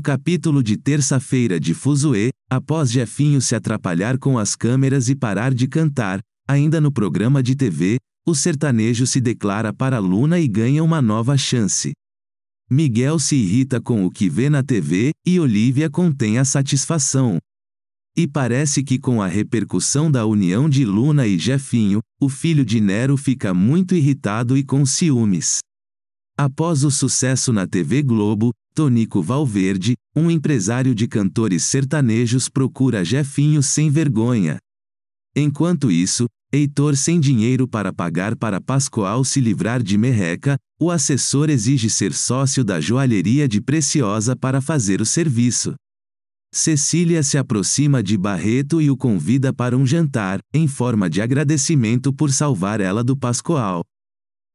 No capítulo de terça-feira de Fuzue, após Jefinho se atrapalhar com as câmeras e parar de cantar, ainda no programa de TV, o sertanejo se declara para Luna e ganha uma nova chance. Miguel se irrita com o que vê na TV e Olivia contém a satisfação. E parece que com a repercussão da união de Luna e Jefinho, o filho de Nero fica muito irritado e com ciúmes. Após o sucesso na TV Globo, Tonico Valverde, um empresário de cantores sertanejos procura Jefinho sem vergonha. Enquanto isso, Heitor sem dinheiro para pagar para Pascoal se livrar de merreca, o assessor exige ser sócio da joalheria de Preciosa para fazer o serviço. Cecília se aproxima de Barreto e o convida para um jantar, em forma de agradecimento por salvar ela do Pascoal.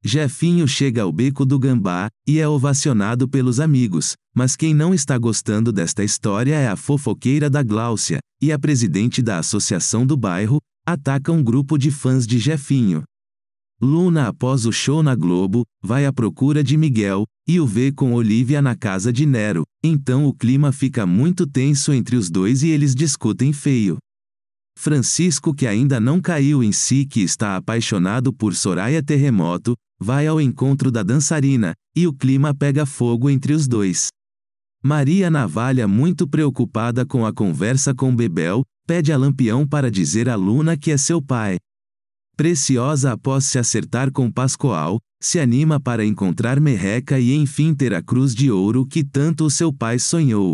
Jefinho chega ao beco do gambá e é ovacionado pelos amigos, mas quem não está gostando desta história é a fofoqueira da Gláucia, e a presidente da associação do bairro, ataca um grupo de fãs de Jefinho. Luna, após o show na Globo, vai à procura de Miguel e o vê com Olivia na casa de Nero, então o clima fica muito tenso entre os dois e eles discutem feio. Francisco que ainda não caiu em si que está apaixonado por Soraya Terremoto, vai ao encontro da dançarina, e o clima pega fogo entre os dois. Maria Navalha muito preocupada com a conversa com Bebel, pede a Lampião para dizer a Luna que é seu pai. Preciosa após se acertar com Pascoal, se anima para encontrar Merreca e enfim ter a cruz de ouro que tanto o seu pai sonhou.